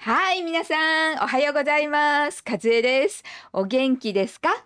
はい、皆さん、おはようございます。かずえです。お元気ですかは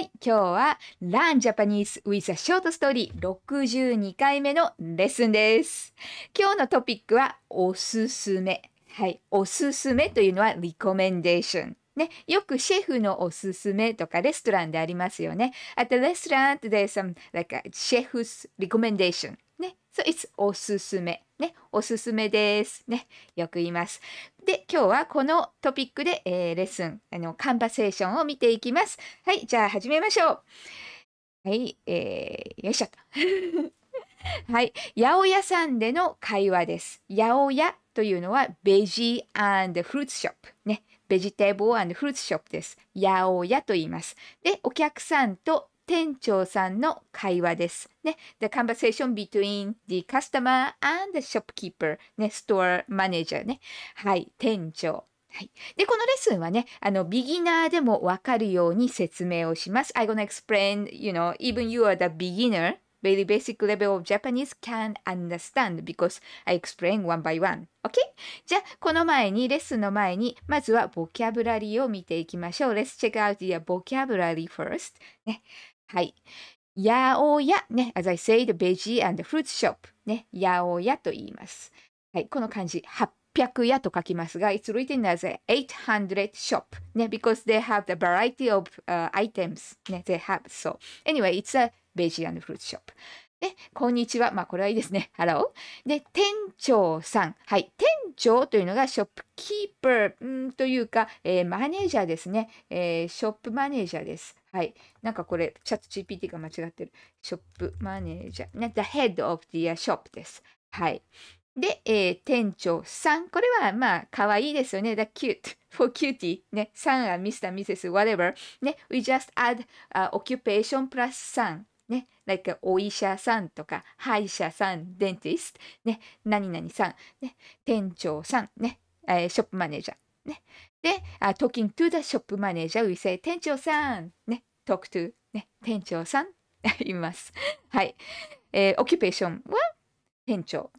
い、今日は Learn Japanese with a Short Story 62回目のレッスンです。今日のトピックはおすすめ。はい、おすすめというのは Recommendation。ね、よくシェフのおすすめとかレストランでありますよね。At the restaurant, there's some like a chef's recommendation. ね、so it's おすすめ。ね、おすすめです。ね、よく言います。で、今日はこのトピックで、えー、レッスン、あの、カンバセーションを見ていきます。はい、じゃあ始めましょう。はい、えー、よいしょと。はい、八百屋さんでの会話です。八百屋というのは、ベジーフルーツショップ。ね、ベジテーブルフルーツショップです。八百屋と言います。で、お客さんと店長さんの会話です。ね、The conversation between the customer and the shopkeeper、ね、store manager ね。はい、店長。はい。で、このレッスンはね、あの、ビギナーでもわかるように説明をします。I gonna explain, you know, even you are the beginner, very basic level of Japanese can understand because I explain one by one. OK? じゃあ、この前に、レッスンの前に、まずはボキャブラリーを見ていきましょう。Let's check out the vocabulary first. ね。はい。やおや、ね、as I said, veggie and the fruit shop ね、やおやと言います。はい、この漢字、800やと書きますが、it's written as a 800 shop ね、because they have the variety of、uh, items ね、they have so. Anyway, it's a veggie and fruit shop ね、こんにちは。まあ、これはいいですね。Hello。で、店長さん。はい。店長というのがショップキーパーんというか、えー、マネージャーですね、えー、ショップマネージャーです。はい。なんかこれ、チャット GPT が間違ってる。ショップマネージャー。ね、The Head of the Shop です。はい。で、えー、店長さん。これは、まあ、可愛いですよね。The cute for cutie. ね。さんは Mr. Mrs. whatever. ね。We just add、uh, occupation plus さん。ね。like お医者さんとか、歯医者さん、dentist。ね。何々さん。ね。店長さん。ね。えー、ショップマネージャー。ね。で、あ、talking to the shop manager, we say 店長さんね、talk to ね、店長さんいます。はい。えー、オキュペーションは店長。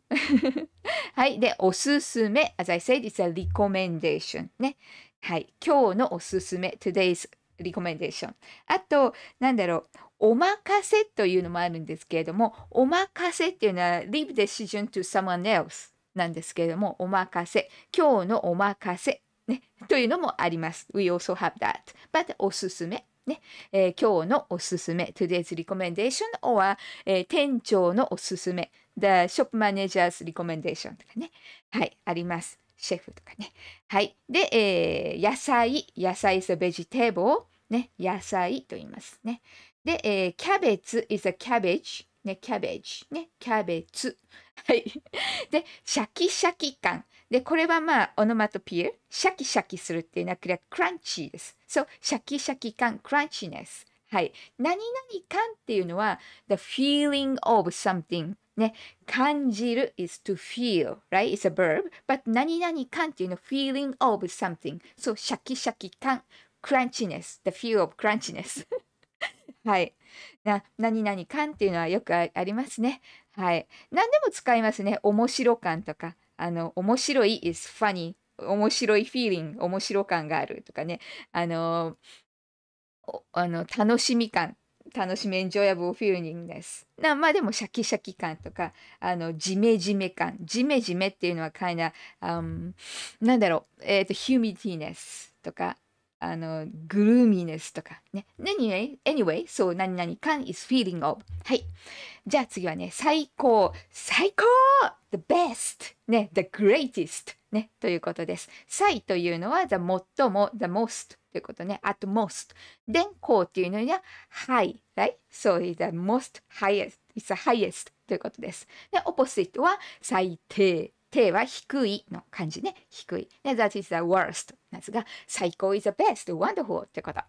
はい。で、おすすめ。As I said, it's a recommendation. ね。はい。今日のおすすめ。Today's recommendation。あと、なんだろう。おまかせというのもあるんですけれども、おまかせっていうのは leave decision to someone else なんですけれども、おまかせ。今日のおまかせ。ね、というのもあります。We also have that. But おすすめ。ねえー、今日のおすすめ Today's recommendation or、えー、店長のおすすめ The shop manager's recommendation とかね。はい、あります。シェフとかね。はい。で、えー、野菜。野菜 is a vegetable. ね、野菜と言いますね。で、えー、キャベツ is a cabbage. ね、キャベジ。ね、キャベツ。はい。で、シャキシャキ感。で、これはまあ、オノマトピエ、シャキシャキするっていうなは、クランチーです。そう、シャキシャキ感、クランチネス。はい。何々感っていうのは、the feeling of something ね、感じる is to feel, right? It's a verb. But 何々感っていうの feeling of something. そう、シャキシャキ感。crunchiness, the feel of crunchiness. はい。な、何々感っていうのはよくありますね。はい。何でも使いますね。面白感とか。あの、面白い is funny 面白いフィーリング面白感があるとかねあのあの楽しみ感楽しみエンジョイアブルフィーリングですなまあでもシャキシャキ感とかあのジメジメ感ジメジメっていうのはかいな、うん、なんだろうえっ、ー、とヒューミティネスとかあの、グルーミネスとかね。Anyway, anyway, so 何々 can is feeling of. はい。じゃあ次はね、最高、最高 !the best! ね、the greatest! ね、ということです。最というのは the 最も the most ということね、at most。で、こうっていうのには high, right? So it's the most highest, it's the highest ということです。で、opposite は最低。低は低いの感じね。低い。ね、that is the worst なんですが、最高 is the best, wonderful ってこと。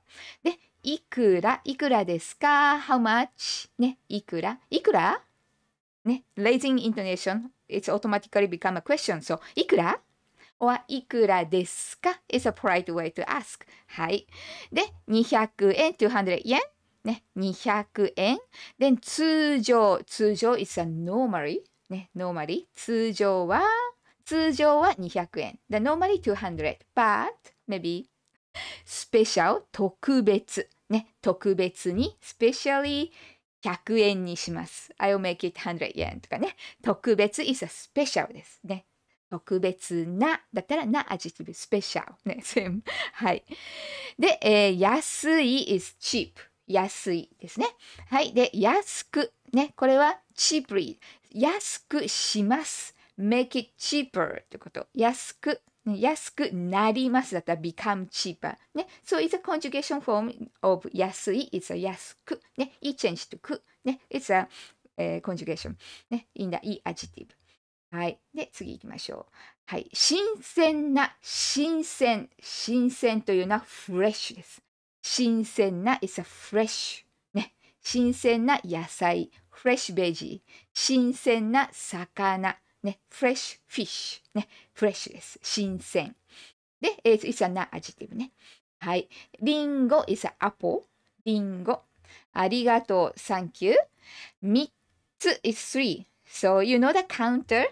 で、いくら、いくらですか ?how much? ね、いくら、いくらね、raising intonation, it's automatically become a question. So, いくら o いくらですか is a polite way to ask. はい。で、200円、200円。ね、200円。で、通常、通常 is a normally. ね、normally. 通常は、通常は200円。The normally 200. But maybe s p e c i 特別。ね、特別にスペシャ i a 100円にします。I'll make it 100円とかね。特別 is a special ですね。特別なだったらなアジティブスペシャルね。全部はい。で、えー、安い is cheap。安いですね。はい。で、安く。ね。これは cheaply。安くします。make it cheaper ってこと。安く、ね、安くなりますだったら become cheaper。ね。So it's a conjugation form of 安い it's a 安く。ね。いい change to く。ね。It's a、えー、conjugation。ね。in the いい adjective。はい。で、次行きましょう。はい。新鮮な、新鮮、新鮮というのはフレッシュです。新鮮な is t a fresh。ね。新鮮な野菜、fresh veggie。新鮮な魚、ね、フレッシュ fish。ね、fresh です。新鮮。で、it's an adjective ね。はい。リンゴ is a apple. リンゴ。ありがとう、thank you. 3つ is three. So you know the counter.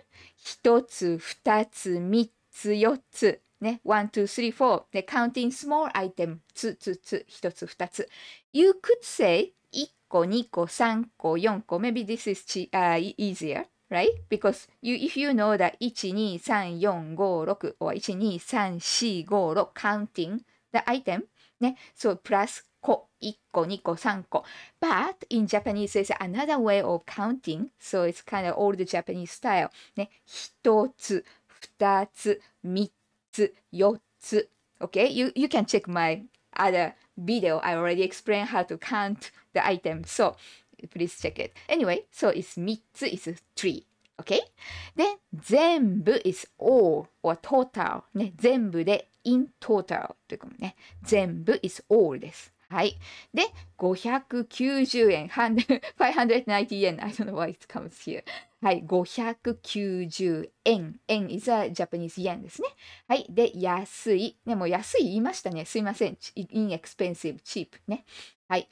1つ、2つ、3つ、4つ。ね、1、2、3、4。で、counting small item。つ、つ、つ、一つ、二つ。You could say 1個、2個、3個、4個。Maybe this is、uh, easier. right? Because you, if you know that 12345 or 12345 counting the item, ね、so plus 個、1個、2個、3個。But in Japanese, it's another way of counting, so it's kind of old Japanese style. ね、1つ、2つ、3つ、4つ。Okay? You, you can check my other video. I already explained how to count the item. So, please check it. Anyway, so it's 3つ is three. Okay? で、全部 is all or total. ね、全部で in total というかもね、全部 is all です。はい。で、590円、590円、I don't know why it comes here. はい、590円。円 is a Japanese yen ですね。はい。で、安い。ね、もう安い言いましたね。すいません。inexpensive, cheap ね。はい。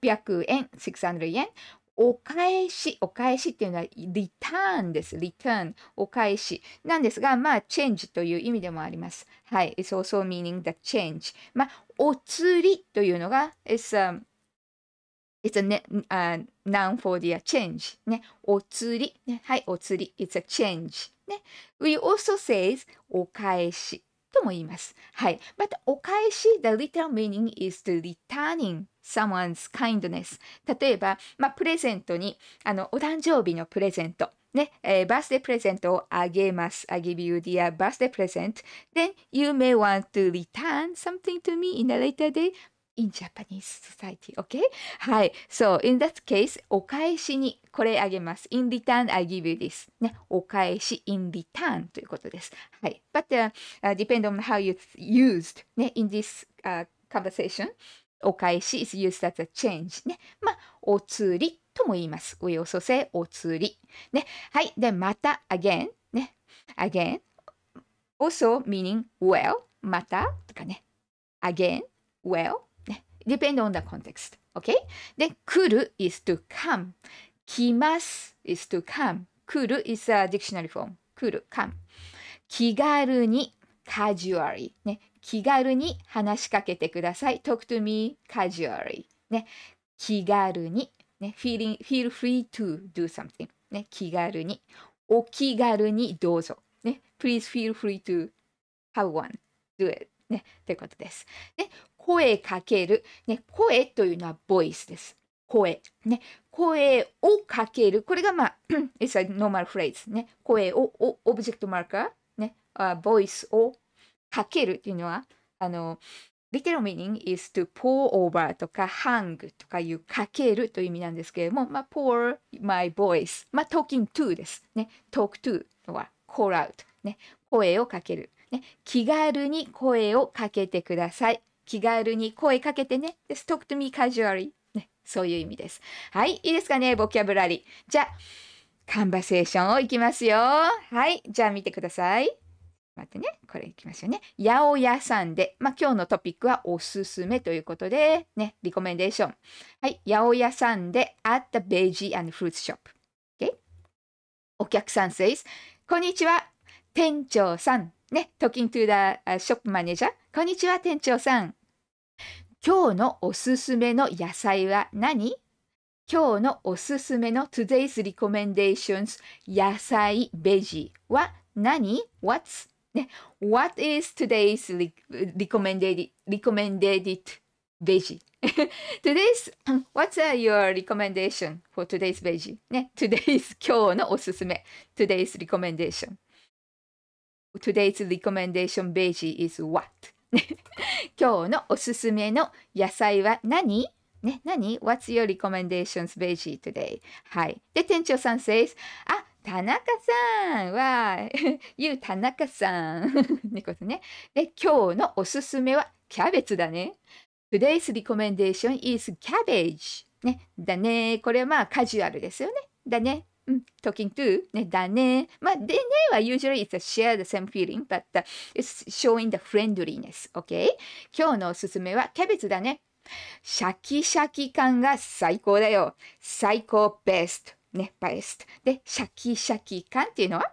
600円、600円。お返し、お返しっていうのはリターンです。リターン、お返し。なんですが、まあ、チェンジという意味でもあります。はい。It's also meaning the change. まあ、お釣りというのが、It's a, it's a ne,、uh, noun for the change. ね。お釣り。ね、はい、お釣り。It's a change. ね。We also s a y お返し。とも言います。はい。また、お返し、the return meaning is to returning someone's kindness 例えば、まあ、プレゼントにあのお誕生日のプレゼントね、えー、バースデープレゼントをあげます。I give you d e a birthday present. Then you may want to return something to me in a later day in Japanese society. Okay? はい。So, in that case, お返しにこれあげます。In return, I give you this. ね。お返し in return ということです。はい。But、uh, depend on how you used ね。In this、uh, conversation, お返し is used as a change ね。まあ、お釣りとも言います。およそせ、お釣り。ね。はい。で、また、again ね。again also meaning well またとかね。again well ね。depend on the context. Okay? で、来る is to come 来ます is to come 来る is a dictionary form 来る come 気軽に casually ね、気軽に話しかけてください。talk to me casually ね、気軽にね、feeling, feel free to do something ね、気軽に。お気軽にどうぞ。ね、please feel free to have one. Do it. ね、ということです。で、声かける。ね、声というのはボイスです。声。ね、声をかける。これがまあ、it's a normal phrase ね。声を、オブジェクトマーカー。ね、ボイスをかけるっていうのは、あの、literal meaning is to pour over とか hang とかいうかけるという意味なんですけれども、まあ、pour my voice、まあ、talking to です。ね、talk to は call out、ね、声をかける、ね。気軽に声をかけてください。気軽に声かけてね。Just talk to me casually、ね。そういう意味です。はい、いいですかね、ボキャブラリー。じゃあ、カンバセーションをいきますよ。はい、じゃあ見てください。待ってね、これいきますよね。八百屋さんで、まあ、今日のトピックはおすすめということで、ね、リコメンデーション。はい、八百屋さんで、at the veggie and fruit shop。Okay? お客さん says, こんにちは、店長さん。ね、talking to the、uh, shop manager。こんにちは、店長さん。今日のおすすめの野菜は何今日のおすすめの Today's Recommendations 野菜ベジは何 ?What's ね、What is today's recommended, recommended veggie? today's, what's your recommendation for today's veggie? ね、today's 今日のおすすめ。today's recommendation. Today's recommendation veggie is what? 今日のおすすめの野菜は何ね、何 ?What's your recommendations veggie today? はい。で、店長さん says, あ、田中さんは、ゆう田中さん。とね。で、今日のおすすめはキャベツだね。Today's recommendation is cabbage. ね、だね。これはまあカジュアルですよね。だね。うん、talking to ね、だね。まあ、でねは usually it's a share the same feeling, but it's showing the friendliness, okay? 今日のおすすめはキャベツだね。シャキシャキ感が最高だよ。最高ベスト。ね、バイス。で、シャキシャキ感っていうのは、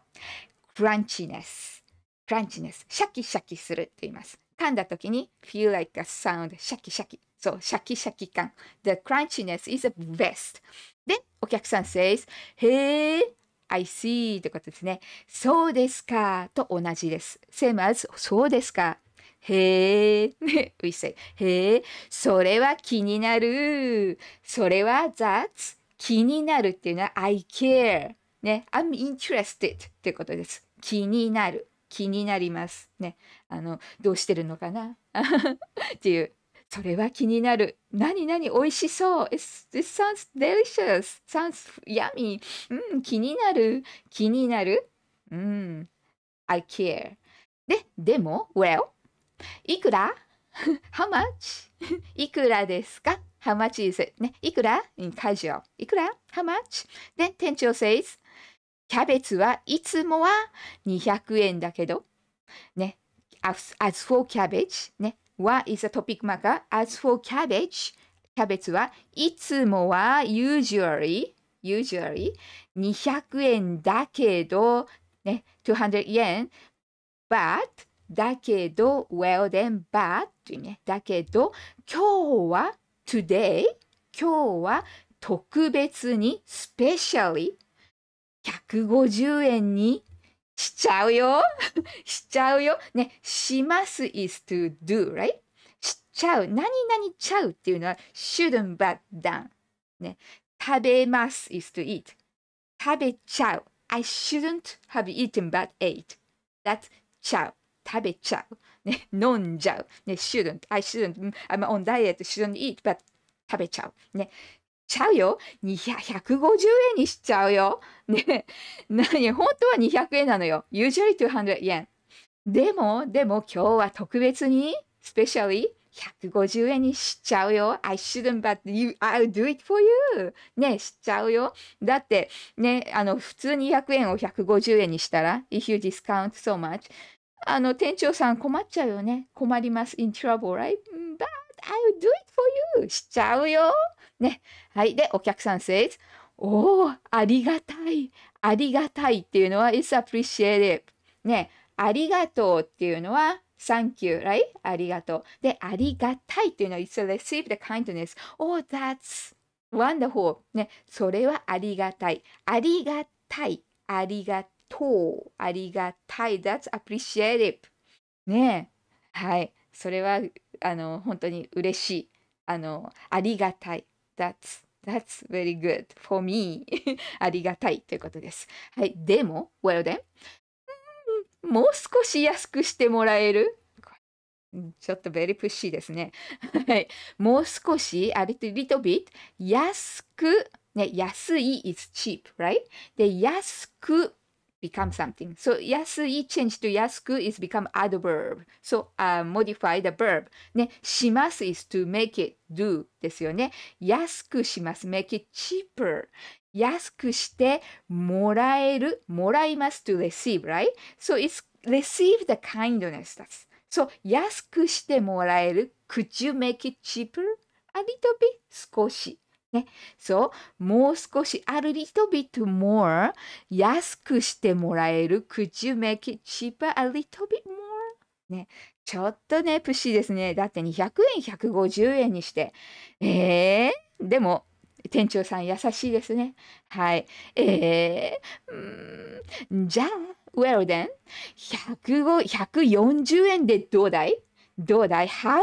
クランチネス。クランチネス。シャキシャキするって言います。噛んだ時に feel like a sound シャキシャキ。そう、シャキシャキ感。The crunchiness is the best. で、お客さん says, Hey, I see ってことですね。そうですかと同じです。same as そうですか。へえ、we say, へえ、それは気になる。それは that's 気になるっていうのは I care。ね、I'm interested ってことです。気になる。気になります。ね。あの、どうしてるのかな っていう。それは気になる。何に、美味しそう。It sounds delicious. Sounds yummy. うん、気になる。気になる。うん。I care. で、でも、well, いくら ?How much? いくらですか How much is it? ね、いくら会場。いくら ?How much? で、店長 says キャベツはいつもは200円だけど。ね、as, as for cabbage ね、は is a topic marker. As for cabbage キャベツはいつもは usually usually 200円だけど、ね、200円 but だけど well then but というねだけど今日は today 今日は特別に specially 150円にしちゃうよしちゃうよね、します is to do, right? しちゃう。何々ちゃうっていうのは shouldn't but done. ね、食べます is to eat. 食べちゃう。I shouldn't have eaten but ate. That's ちゃう。食べちゃう。ね、飲んじゃう。ね、shouldn't, I shouldn't, I'm on diet, shouldn't eat, but 食べちゃう。ね、ちゃうよ。150円にしちゃうよ。ね、何本当は200円なのよ。usually 200 yen。でも、でも今日は特別に、specially 150円にしちゃうよ。I shouldn't, but you, I'll do it for you. ね、しちゃうよ。だって、ね、あの、普通に100円を150円にしたら、if you discount so much, あの店長さん困っちゃうよね。困ります。in trouble, right? But I'll do it for you. しちゃうよ。ね。はい。で、お客さん says, おお、ありがたい。ありがたいっていうのは is t a p p r e c i a t e d ね。ありがとうっていうのは Thank you, right? ありがとう。で、ありがたいっていうのは It's receive the kindness. Oh, that's wonderful. ね。それはありがたい。ありがたい。ありがたい。とう、ありがたい、that's appreciative。ねえ。はい。それは、あの、本当に嬉しい。あの、ありがたい。that's That's very good for me. ありがたいということです。はい。でも、well then, もう少し安くしてもらえるちょっとベリプ y p u ですね。はい。もう少し、あ little b 安く、ね、安い is cheap, right? で、安く become something. So 安い change to 安く is become adverb. So、uh, modify the verb. ね、します is to make it do ですよね。安くします make it cheaper. 安くしてもらえる、もらいます to receive, right? So it's receive the kindness. That's. So 安くしてもらえる could you make it cheaper? A little bit 少し。ね。そう。もう少し、あるリトビット e bit 安くしてもらえる。Could you make it cheaper a little bit more? ね。ちょっとね、プシーですね。だって200円、150円にして。えー、でも、店長さん優しいですね。はい。えー、じゃあ、well then、140円でどうだいどうだい ?How's,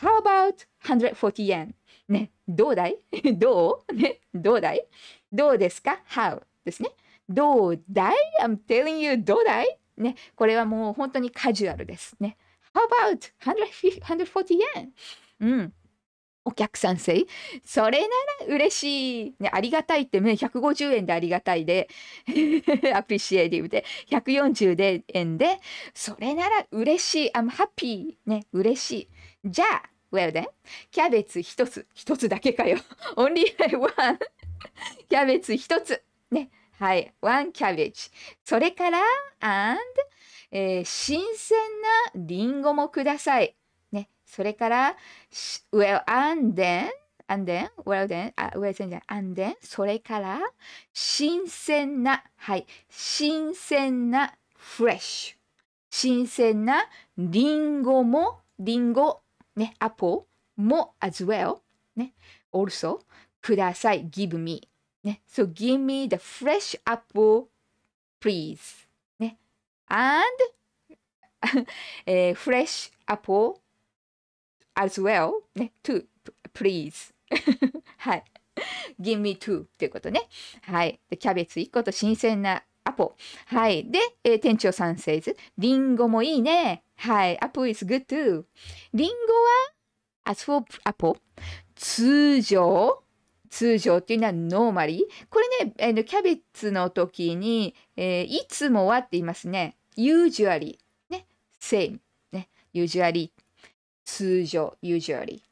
how about 140円ね、どうだい どうね、どうだいどうですか ?How? ですね。どうだい ?I'm telling you どうだいね、これはもう本当にカジュアルですね。How about 140 yen? うん。お客さんせいそれなら嬉しい、ね、ありがたいってね150円でありがたいでアプリシエディブで140円でそれなら嬉しい I'm happy ね嬉しいじゃあ Well then, キャベツ一つ、一つだけかよ。Only one キャベツ一つ。ね。はい。one cabbage。それから、and、えー、新鮮なリンゴもください。ね。それから、well, and then, and then, well then, あ、well then じゃない、and then, それから、新鮮な、はい。新鮮な、fresh。新鮮なリンゴも、リンゴね、apple も as well ね、also ください give me ね、so give me the fresh apple please ね、and えー、fresh apple as well ね、to please はい give me two ということねはいキャベツ1個と新鮮なアポ。はい。で、えー、店長さん says、リンゴもいいね。はい。アポ is good too. リンゴは、as for アポ、通常、通常っていうのはノーマリー。これね、えー、キャベツの時に、えー、いつもはって言いますね。usually。ね。same。ね。usually。通常、usually。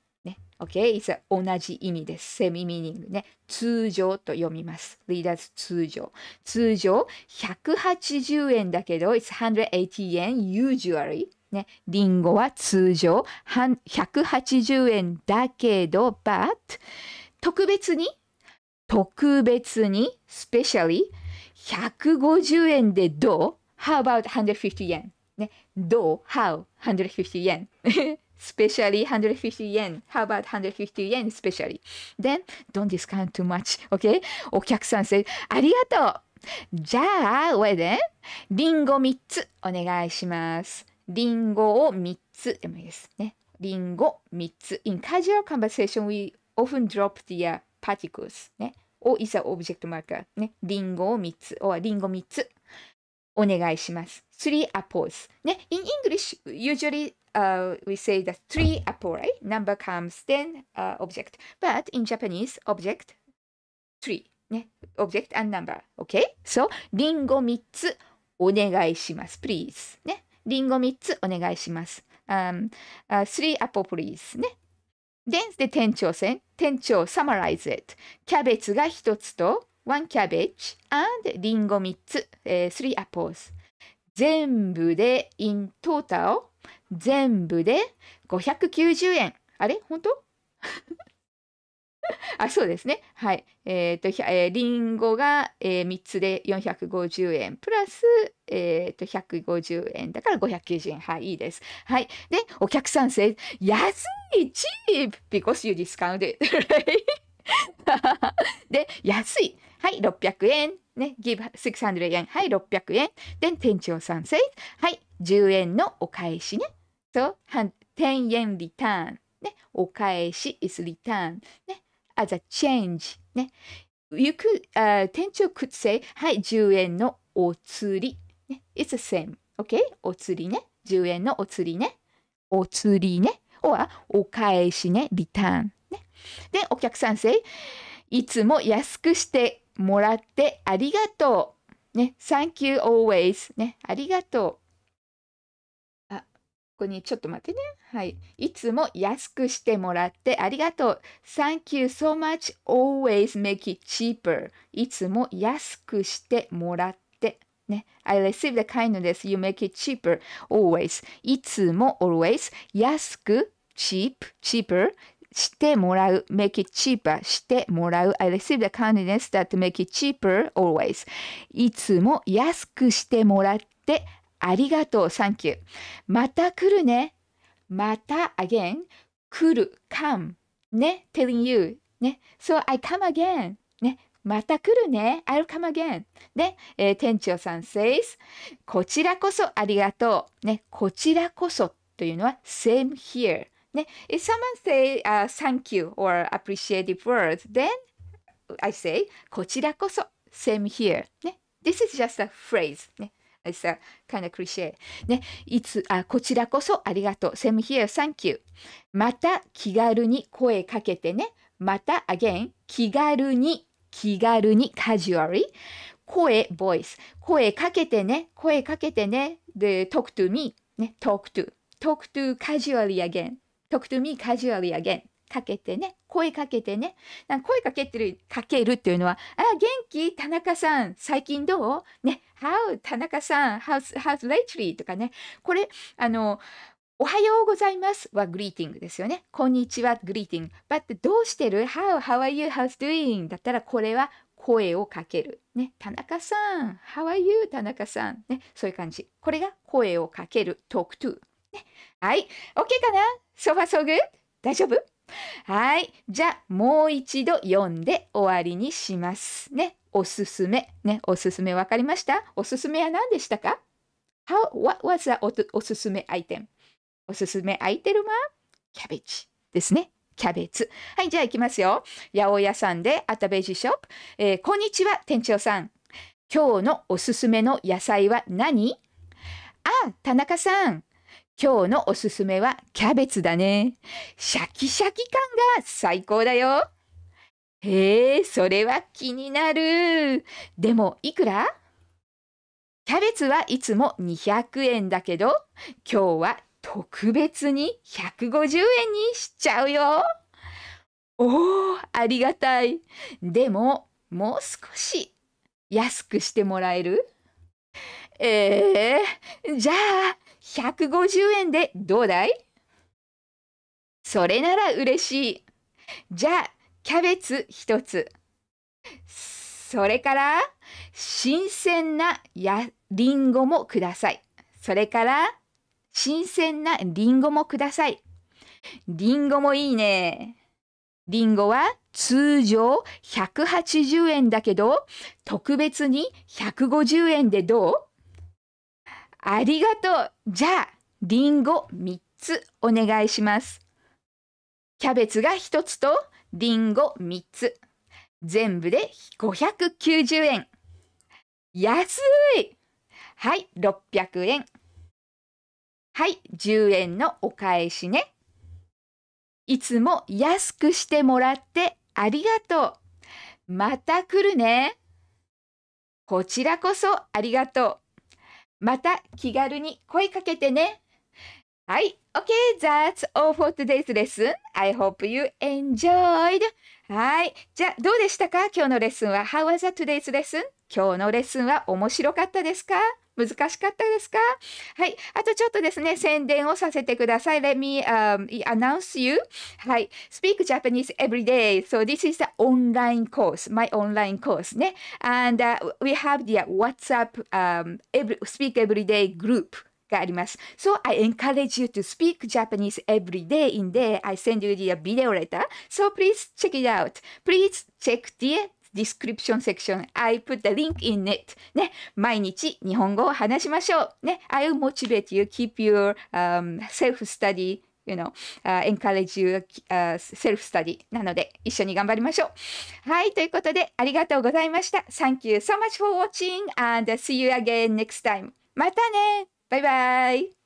Okay, it's a, 同じ意味です。セミミーニングね。通常と読みます。leaders 通常。通常、180円だけど、it's 180円 usually. ね。リンゴは通常、180円だけど、but 特別に、特別に、specially 150円でどう ?How about 150円ね。どう ?How?150 円。specially 150 yen. How about 150 yen specially? Then don't discount too much. Okay? お客さん say ありがとうじゃあ、wait then. リンゴ3つお願いします。リンゴを3つでもいいですね。リンゴ3つ。In casual conversation, we often drop the particles ね。を is a object marker ね。リンゴを3つ。or リンゴ3つ。お願いします。Three apples. ね。In English, usually uh, we say that three apore number comes then uh, object but in japanese object three ね object and number okay so リンゴ3つお願いします please ねリンゴ3つお願いします um, uh, three apple please ね then the 店長線店長 summarize it キャベツが1つと one cabbage and リンゴ3つ、えー、three apples 全部で in total 全部で590円。あれ本当 あ、そうですね。はい。えっ、ー、と、えー、リンゴが、えー、3つで450円、プラス、えー、と、150円だから590円。はい、いいです。はい。で、お客さんせ、安いチープ because you discounted, right? で、安い。はい、600円。ね、give 600円。はい、600円。で、店長さん s a せ、はい、10円のお返しね。So, 10円 return。ね、お返し is return。ね、as a change。ね。You could,、uh, 店長 could say, はい、10円のお釣り。ね、it's the same. Okay? お釣りね。10円のお釣りね。お釣りね。or お返しね。return。ね。で、お客さん say, いつも安くしてもらってありがとう。ね。Thank you always. ね。ありがとう。ここにちょっと待ってね。はい。いつも安くしてもらってありがとう。Thank you so much. Always make it cheaper. いつも安くしてもらって。ね。I receive the kindness. You make it cheaper. Always. いつも always 安く cheap, cheaper してもらう。make it cheaper してもらう。I receive the kindness that make it cheaper always. いつも安くしてもらってありがとう、サンキュー。また来るね。また again 来る come ね telling you ね so I come again ねまた来るね I'll come again ね、えー、店長さん says こちらこそありがとうねこちらこそというのは same here ね if someone say、uh, thank you or appreciative words then I say こちらこそ same here ね this is just a phrase ね It's a kind of cliche. ね、いつ、あ、こちらこそありがとう。Same here, thank you. また気軽に声かけてね。また、again, 気軽に、気軽に、casually. 声、voice. 声かけてね。声かけてね。で、talk to me. ね、talk to. talk to casually again. talk to me casually again. かけてね。声かけてね。か声かけてる、かけるっていうのは、あ、元気田中さん、最近どうね、How 田中さん How's, how's lately? とかね。これ、あの、おはようございますはグリーティングですよね。こんにちは、グリーティング。But どうしてる ?How? How are you? How's doing? だったらこれは声をかける。ね。田中さん How are you? 田中さん。ね。そういう感じ。これが声をかける。talk to。ね、はい。OK かな ?So far so good? 大丈夫はい。じゃあ、もう一度読んで終わりにしますね。おすすめ。ね、おすすめ分かりましたおすすめは何でしたか ?How, what was the おすすめアイテムおすすめアイテムはキャベツですね。キャベツ。はい、じゃあ行きますよ。八百屋さんでアタベジショップ。えー、こんにちは、店長さん。今日のおすすめの野菜は何あ、田中さん。今日のおすすめはキャベツだね。シャキシャキ感が最高だよ。へえ、それは気になる。でも、いくらキャベツはいつも200円だけど、今日は特別に150円にしちゃうよ。おお、ありがたい。でも、もう少し安くしてもらえるええー、じゃあ150円でどうだいそれなら嬉しい。じゃあ、キャベツ1つ。それから、新鮮なやりんごもください。それから、新鮮なりんごもください。りんごもいいね。りんごは通常180円だけど、特別に150円でどうありがとう。じゃあ、りんご3つお願いします。キャベツが1つと、りんご3つ。全部で590円。安いはい、600円。はい、10円のお返しね。いつも安くしてもらってありがとう。また来るね。こちらこそありがとう。また気軽に声かけてね。はい。Okay, that's all for today's lesson. I hope you enjoyed. はい。じゃあ、どうでしたか今日のレッスンは。How was today's lesson? 今日のレッスンは面白かったですか難しかったですかはい。あとちょっとですね、宣伝をさせてください。Let me、um, announce you. はい。Speak Japanese every day. So this is the online course, my online course ね。And、uh, we have the WhatsApp、um, every, Speak Every Day group. があります。So I encourage you to speak Japanese every day in there. I send you the video letter. So please check it out. Please check the description section. I put the link in it. ね、毎日日本語を話しましょう。ね、I'll motivate you, keep your、um, self-study, you know,、uh, encourage you, uh, self-study. なので、一緒に頑張りましょう。はい、ということで、ありがとうございました。Thank you so much for watching and see you again next time. またねバイバイ